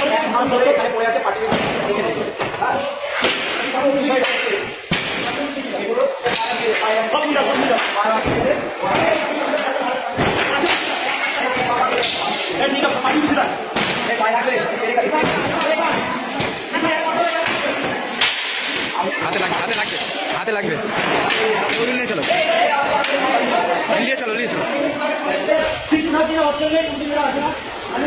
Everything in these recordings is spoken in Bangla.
পড়ে আছে পাঠিয়ে হাতে লাগবে হাতে লাগবে হাতে লাগবে নিয়ে চলো নিয়ে চলো নিয়ে চলো ঠিক না আসে না আমি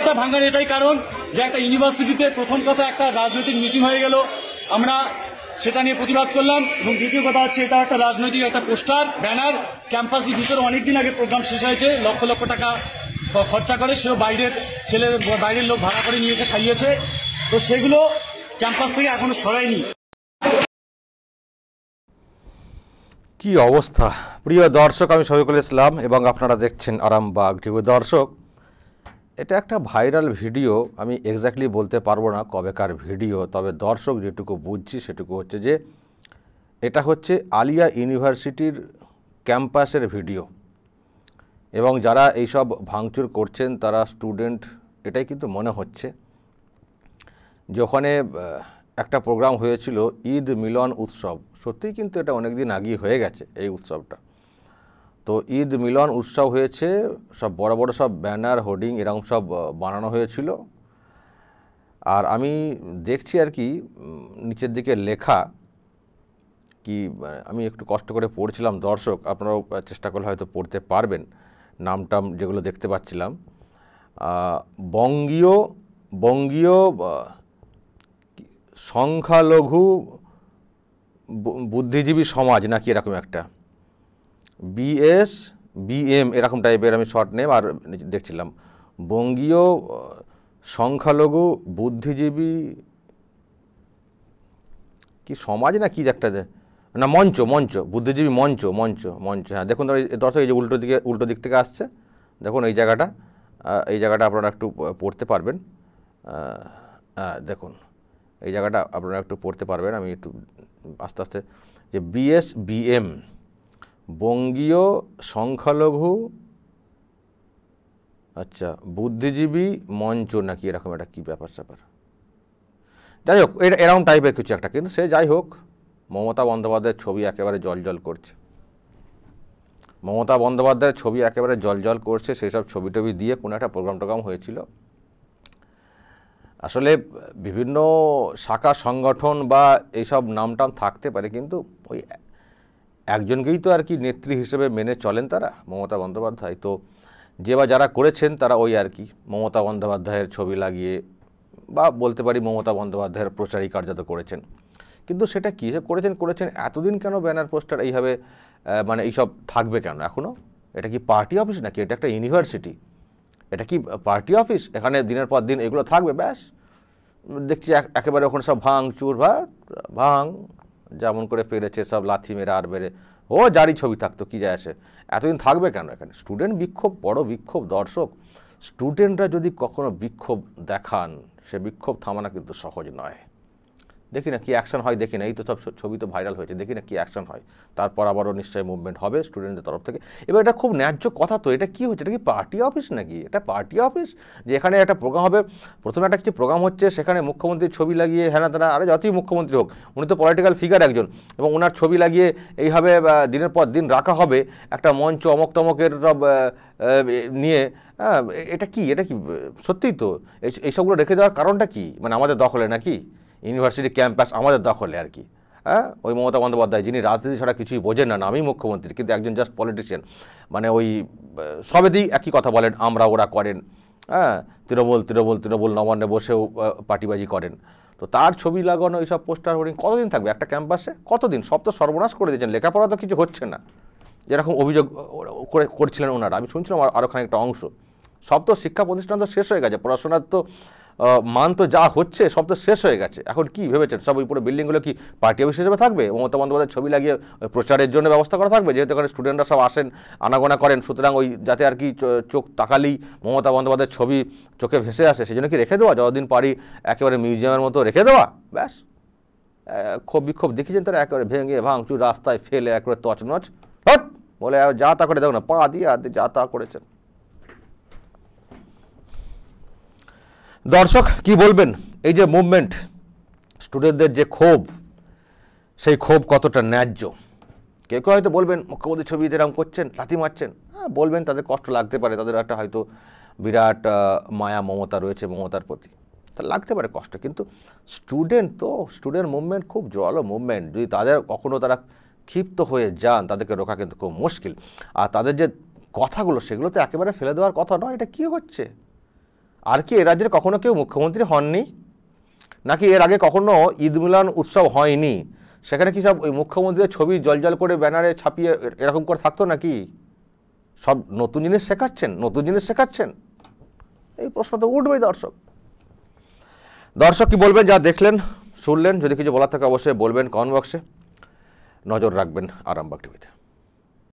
একটা ভাঙার এটাই কারণ যে একটা ইউনিভার্সিটিতে প্রথম কথা একটা রাজনৈতিক মিটিং হয়ে গেল আমরা সেটা নিয়ে প্রতিবাদ করলাম এবং দ্বিতীয় কথা হচ্ছে এটা একটা রাজনৈতিক একটা পোস্টার ব্যানার ক্যাম্পাসের ভিতরে অনেকদিন আগে প্রোগ্রাম শেষ হয়েছে লক্ষ লক্ষ টাকা খরচা করে সেও বাইরের ছেলে বাইরের লোক ভাড়া করে নিয়েছে খাইয়েছে তো সেগুলো ক্যাম্পাস থেকে এখনো সরায়নি কি অবস্থা প্রিয় দর্শক আমি শফিকুল ইসলাম এবং আপনারা দেখছেন আরামবাগ টিভি দর্শক এটা একটা ভাইরাল ভিডিও আমি এক্স্যাক্টলি বলতে পারবো না কবেকার ভিডিও তবে দর্শক যেটুকু বুঝছি সেটুকু হচ্ছে যে এটা হচ্ছে আলিয়া ইউনিভার্সিটির ক্যাম্পাসের ভিডিও এবং যারা এইসব ভাঙচুর করছেন তারা স্টুডেন্ট এটাই কিন্তু মনে হচ্ছে যে ওখানে একটা প্রোগ্রাম হয়েছিল ঈদ মিলন উৎসব সত্যিই কিন্তু এটা অনেক দিন আগেই হয়ে গেছে এই উৎসবটা তো ঈদ মিলন উৎসব হয়েছে সব বড় বড় সব ব্যানার হোর্ডিং এরকম সব বানানো হয়েছিল আর আমি দেখছি আর কি নিচের দিকে লেখা কি মানে আমি একটু কষ্ট করে পড়ছিলাম দর্শক আপনারাও চেষ্টা করলে হয়তো পড়তে পারবেন নামটাম যেগুলো দেখতে পাচ্ছিলাম বঙ্গীয় বঙ্গীয় সংখ্যালঘু বুদ্ধিজীবী সমাজ নাকি এরকম একটা বিএস বিএম এরকম টাইপের আমি শর্ট নেম আর দেখছিলাম বঙ্গীয় সংখ্যালঘু বুদ্ধিজীবী কি সমাজ না কি একটা না মঞ্চ মঞ্চ বুদ্ধিজীবী মঞ্চ মঞ্চ মঞ্চ হ্যাঁ দেখুন দর্শক এই যে উল্টো দিকে উল্টো দিক থেকে আসছে দেখুন এই জায়গাটা এই জায়গাটা আপনারা একটু পড়তে পারবেন দেখুন এই জায়গাটা আপনারা একটু পড়তে পারবেন আমি একটু আস্তে আস্তে যে বিএসবিএম বঙ্গীয় সংখ্যালঘু আচ্ছা বুদ্ধিজীবী মঞ্চ নাকি এরকম একটা কী ব্যাপার স্যাপার যাই হোক এটা এরকম টাইপের কিছু একটা কিন্তু সে যাই হোক মমতা বন্দ্যোপাধ্যায়ের ছবি একেবারে জল করছে মমতা বন্দ্যোপাধ্যায়ের ছবি একেবারে জল করছে সেই সব ছবি টবি দিয়ে কোনো একটা প্রোগ্রাম টোগ্রাম হয়েছিল আসলে বিভিন্ন শাখা সংগঠন বা এইসব নামটাম থাকতে পারে কিন্তু ওই একজনকেই তো আর কি নেত্রী হিসেবে মেনে চলেন তারা মমতা বন্দ্যোপাধ্যায় তো যে বা যারা করেছেন তারা ওই আর কি মমতা বন্দ্যোপাধ্যায়ের ছবি লাগিয়ে বা বলতে পারি মমতা বন্দ্যোপাধ্যায়ের প্রচারী কার্যত করেছেন কিন্তু সেটা কী যে করেছেন করেছেন এতদিন কেন ব্যানার পোস্টার এইভাবে মানে এইসব থাকবে কেন এখনও এটা কি পার্টি অফিস নাকি এটা একটা ইউনিভার্সিটি এটা কি পার্টি অফিস এখানে দিনের পর দিন এগুলো থাকবে ব্যাস দেখছি একেবারে ওখানে সব ভাং চুর ভাত ভাং যেমন করে পেরেছে সব লাথি মেরে আর বেড়ে ও জারি ছবি থাকতো কী যায় আসে এতদিন থাকবে কেন এখানে স্টুডেন্ট বিক্ষোভ বড় বিক্ষোভ দর্শক স্টুডেন্টরা যদি কখনো বিক্ষোভ দেখান সে বিক্ষোভ থামানো কিন্তু সহজ নয় দেখি না কি অ্যাকশন হয় দেখি না এই তো সব ছবি তো ভাইরাল হয়েছে দেখি না কী অ্যাকশন হয় তারপর আবারও নিশ্চয়ই মুভমেন্ট হবে স্টুডেন্টদের তরফ থেকে এবার এটা খুব ন্যায্য কথা তো এটা কী হচ্ছে এটা কি পার্টি অফিস নাকি এটা পার্টি অফিস যে এখানে একটা প্রোগ্রাম হবে প্রথমে একটা কিছু প্রোগ্রাম হচ্ছে সেখানে মুখ্যমন্ত্রীর ছবি লাগিয়ে হ্যানা তারা আরে যতই মুখ্যমন্ত্রী হোক উনি তো পলিটিক্যাল ফিগার একজন এবং ওনার ছবি লাগিয়ে এইভাবে দিনের পর দিন রাখা হবে একটা মঞ্চ অমক তমকের সব নিয়ে হ্যাঁ এটা কি এটা কি সত্যিই তো এইসবগুলো রেখে দেওয়ার কারণটা কি মানে আমাদের দখলে নাকি ইউনিভার্সিটি ক্যাম্পাস আমাদের দখলে আর কি হ্যাঁ ওই মমতা বন্দ্যোপাধ্যায় যিনি রাজনীতি ছাড়া কিছুই বোঝেন না আমি মুখ্যমন্ত্রী কিন্তু একজন জাস্ট পলিটিশিয়ান মানে ওই সবেদি একই কথা বলেন আমরা ওরা করেন হ্যাঁ তৃণমূল তৃণমূল তৃণমূল নবান্নে বসেও পার্টিবাজি করেন তো তার ছবি লাগানো এইসব পোস্টার হোর্ডিং কতদিন থাকবে একটা ক্যাম্পাসে কতদিন সব তো সর্বনাশ করে দিয়েছেন লেখাপড়া তো কিছু হচ্ছে না যেরকম অভিযোগ করে করছিলেন ওনারা আমি শুনছিলাম আরও খানিকটা অংশ সব তো শিক্ষা প্রতিষ্ঠান তো শেষ হয়ে গেছে পড়াশোনার তো মান তো যা হচ্ছে সব তো শেষ হয়ে গেছে এখন কি ভেবেছেন সব ওই পুরো বিল্ডিংগুলো কি পার্টি অফিস হিসেবে থাকবে মমতা বন্দ্যোপাধ্যায়ের ছবি লাগিয়ে প্রচারের জন্য ব্যবস্থা করা থাকবে যেহেতু এখানে স্টুডেন্টরা সব আসেন আনাগোনা করেন সুতরাং ওই যাতে আর কি চোখ তাকালেই মমতা বন্দ্যোপাধ্যায়ের ছবি চোখে ভেসে আসে সেই জন্য কি রেখে দেওয়া যতদিন পারি একেবারে মিউজিয়ামের মতো রেখে দেওয়া ব্যাস ক্ষোভ বিক্ষোভ দেখিয়েছেন তারা একেবারে ভেঙে ভাঙচুর রাস্তায় ফেলে একেবারে তছনছ হট বলে যা তা করে দেখো না পা দিয়ে আর যা তা করেছেন দর্শক কি বলবেন এই যে মুভমেন্ট স্টুডেন্টদের যে ক্ষোভ সেই ক্ষোভ কতটা ন্যায্য কেউ কেউ হয়তো বলবেন মুখ্যমন্ত্রী ছবি এরকম করছেন লাথি মারছেন হ্যাঁ বলবেন তাদের কষ্ট লাগতে পারে তাদের একটা হয়তো বিরাট মায়া মমতা রয়েছে মমতার প্রতি তা লাগতে পারে কষ্ট কিন্তু স্টুডেন্ট তো স্টুডেন্ট মুভমেন্ট খুব জলো মুভমেন্ট যদি তাদের কখনও তারা ক্ষিপ্ত হয়ে যান তাদেরকে রোকা কিন্তু খুব মুশকিল আর তাদের যে কথাগুলো সেগুলো তো একেবারে ফেলে দেওয়ার কথা নয় এটা কী হচ্ছে আর কি এ রাজ্যের কখনো কেউ মুখ্যমন্ত্রী হননি নাকি এর আগে কখনো ঈদ মিলন উৎসব হয়নি সেখানে কি সব ওই মুখ্যমন্ত্রীদের ছবি জলজল করে ব্যানারে ছাপিয়ে এরকম করে থাকতো নাকি সব নতুন জিনিস শেখাচ্ছেন নতুন জিনিস শেখাচ্ছেন এই প্রশ্ন তো উঠবেই দর্শক দর্শক কি বলবেন যা দেখলেন শুনলেন যদি কিছু বলার থাকে অবশ্যই বলবেন কমেন্ট বক্সে নজর রাখবেন আরামবাগ টিভিতে